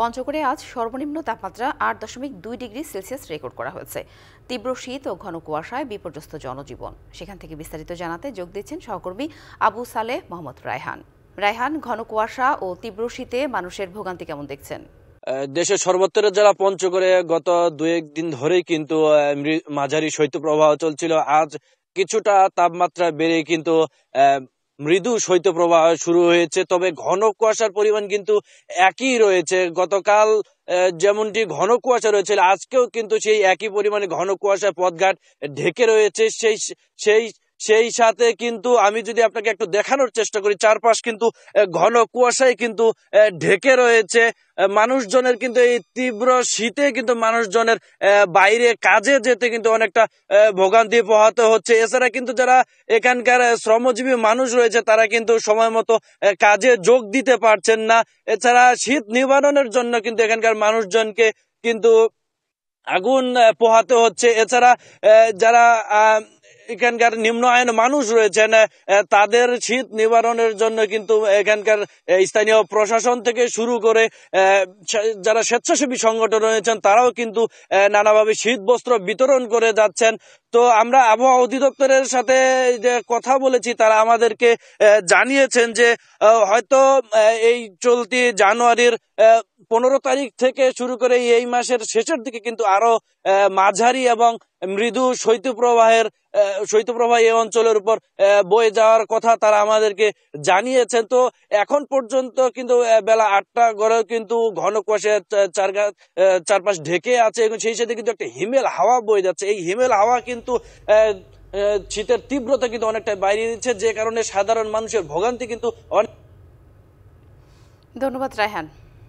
পঞ্চগড়ে আজ সর্বনিম্ন তাপমাত্রা আট দশমিক দুই ডিগ্রি সেলসিয়াস রেকর্ড করা হয়েছে তীব্র শীত ও ঘন কুয়াশায় বিপর্যস্ত জনজীবন সেখান থেকে বিস্তারিত জানাতে যোগ দিচ্ছেন সহকর্মী আবু সালে মোহাম্মদ রায়হান রায়হান ঘন কুয়াশা ও তীব্র শীতে মানুষের ভোগান্তি কেমন দেখছেন দেশের সর্বত্র জেলা পঞ্চগড়ে গত দুই একদিন ধরেই কিন্তু মাঝারি শৈত্যপ্রবাহ চলছিল আজ কিছুটা তাপমাত্রা বেড়ে কিন্তু মৃদু শৈত্যপ্রবাহ শুরু হয়েছে তবে ঘন কুয়াশার পরিমাণ কিন্তু একই রয়েছে গতকাল যেমনটি ঘন কুয়াশা রয়েছিল আজকেও কিন্তু সেই একই পরিমাণে ঘন কুয়াশা পথঘাট ঢেকে রয়েছে সেই সেই সেই সাথে কিন্তু আমি যদি আপনাকে একটু দেখানোর চেষ্টা করি চারপাশ কিন্তু ঘন কুয়াশায় কিন্তু ঢেকে রয়েছে মানুষজনের কিন্তু এই তীব্র শীতে কিন্তু মানুষজনের বাইরে কাজে যেতে কিন্তু অনেকটা ভোগান্তি পোহাতে হচ্ছে এছাড়া কিন্তু যারা এখানকার শ্রমজীবী মানুষ রয়েছে তারা কিন্তু সময় মতো কাজে যোগ দিতে পারছেন না এছাড়া শীত নিবারণের জন্য কিন্তু এখানকার মানুষজনকে কিন্তু আগুন পোহাতে হচ্ছে এছাড়া যারা এখানকার নিম্ন আয়ন মানুষ রয়েছেন তাদের শীত নিবারণের জন্য কিন্তু এখানকার স্থানীয় প্রশাসন থেকে শুরু করে যারা স্বেচ্ছাসেবী সংগঠন রয়েছেন তারাও কিন্তু নানাভাবে শীত বস্ত্র বিতরণ করে যাচ্ছেন তো আমরা আবহাওয়া অধিদপ্তরের সাথে যে কথা বলেছি তারা আমাদেরকে জানিয়েছেন যে হয়তো এই চলতি জানুয়ারির পনেরো তারিখ থেকে শুরু করে এই মাসের শেষের দিকে কিন্তু আরো মাঝারি এবং মৃদু শৈত্যপ্রবাহের শৈত্যপ্রবাহ এই অঞ্চলের উপর বয়ে যাওয়ার কথা তারা আমাদেরকে জানিয়েছেন তো এখন পর্যন্ত কিন্তু বেলা আটটা গড়ে কিন্তু ঘন কুয়াশা চারগা চারপাশ ঢেকে আছে এবং সেই সাথে কিন্তু একটা হিমেল হাওয়া বয়ে যাচ্ছে এই হিমেল হাওয়া কিন্তু শীতের তীব্রতা কিন্তু অনেকটা বাইরে দিচ্ছে যে কারণে সাধারণ মানুষের ভোগান্তি কিন্তু অনেক ধন্যবাদ রায়হান